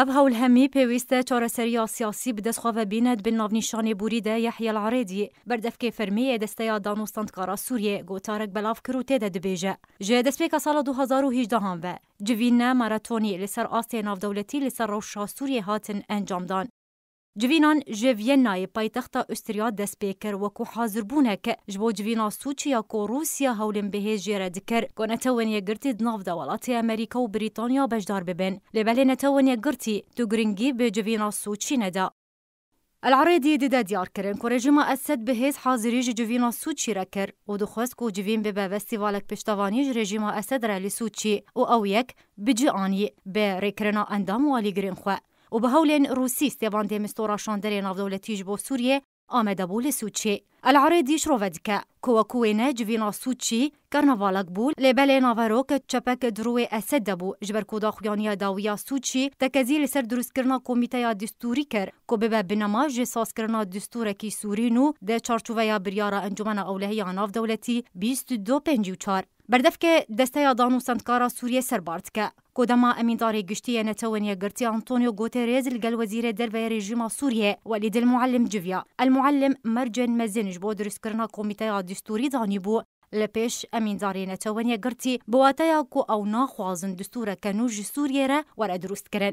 ئەب هەولهەمی پێویستە چارەسەریا سیاسی بدەستخواە بینێت بناو نیشانێ بوریدە یەحە العرێدی سوريا فەرمیە دەستەیا دانوستانکارا سووریێ گۆتارێک بەلاف کرد و تێدە دەبێژە ژێ دەستپێکە ساڵ 2018 هەمە ماراتوني لسر آستي ئاستێ دولتي لسر روشا سوريا هاتن دان جوینان جوینا پایتخت استریا دست پیکر و کو حاضر بونه که جبو جوینا سوچیا کو روسیا هولم به جیر دکر کو نتوانی گرتی دناف دولت امریکا و بریتانیا بجدار ببن نتوان نتوانی گرتی تو گرنگی به جوینا سوچی ندا يدي ديدا ديار كرن كوريجيما أسد بهيز حاضري جوفينا سوتشي ركر ودخوز كو جوفين ببا فستيفالك بشتافاني ريجيما أسد رالي سوتشي و أويك بجي آني بريكرنا أندام والي جرين خواه وبهولين روسي ستيفان دي مستورا شاندري ناف دولتي جبو سوريا آمد بول سوچي العريض يشرو فدكا كوا كوي ناج فينا سوچي كارنفال اقبول لبالي نافاروك تشبك دروي اسد بو جبر كودا خيانيا داويا سوچي تكازيل سر دروس كرنا كوميتايا دستوري كر كو ببا بنما جساس كرنا دستورا كي سورينو دي چارچوفايا بريارا انجمانا اولهيا ناف دولتي بيستو دو بنجيو چار بردفك دستايا دانو سنتكارا سوريا سربارتكا كودما امين داري گشتي نتوانيا گرتي انطونيو غوتيريز القل وزير دربا ريجيما سوريا وليد المعلم جيفيا المعلم مرجان مازنج بودرس كرنا كوميتايا دستوري دانيبو امين داري نتوانيا گرتی بواتايا كو او ناخوازن دستور كانوج سوريا ورا درست كرن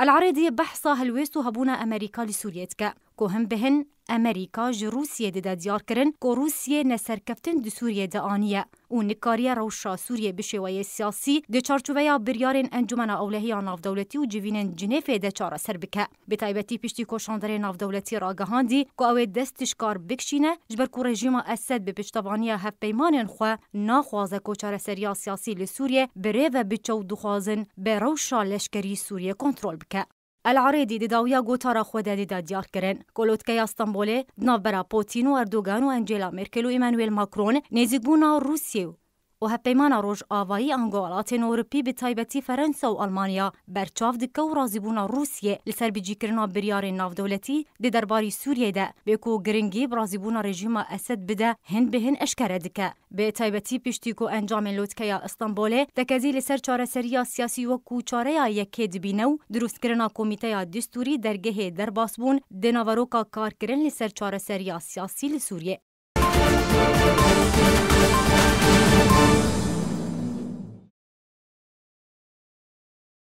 العريضي بحث هلويسو هبونا أمريكا لسوريتك کوهم بهن امریکا جی روسیه ده دیار کرن که روسیه نسرکفتن دی سوریه ده آنیه و نکاریه روشا سوریه بشوی سیاسی ده چارچوه یا بریارین انجمن اولهی دولتی و جوینن جنیفه ده چارا سر بکه به طیبتی تایبتی پشتی کشاندر دولتی را گهاندی که اوه دستش کار بکشینه جبر کو رژیم اسد به پشتوانیه هف پیمانین خو نخوازه کو چاره سریا سیاسی لسوریه بره و بچو دخوازن به روشا لشکری سوریه کنترل بکه العریدی دی داویا گوتارا خود دی دادیار کرن کلوتکه استانبوله نابرا پوتین و اردوگان و انجلا مرکل و ایمانویل ماکرون نزیگبونا روسیه و هەپەیمانە ڕۆژ ئاوایی ئەنگۆڵاتێن ئۆروپی بە تایبەتی فەرەنسا و ئەلمانیا بەرچاو دکە و ڕازیبوونا رووسیە لەسەر بجیکردنا بریارێن ناودەولەتی دێ دەرباری سووریەدا بێکو و أسد بڕازیبوونا هن ئەسد بدە هند بهێن ئەشکەرە دکە بێ تایبەتی پشتیک و ئەنجامێن لۆتکەیا ئەستانبولێ دەکەزی چارة چارەسەریا سیاسی وەکو چارەیە یەکێ دبینە و دروستکردنا کۆمیتەیا دیستوری دەرگەهێ دەرباس بوون دێناڤەرۆکا کارکردن لەسەر چارەسەریا سیاسی لە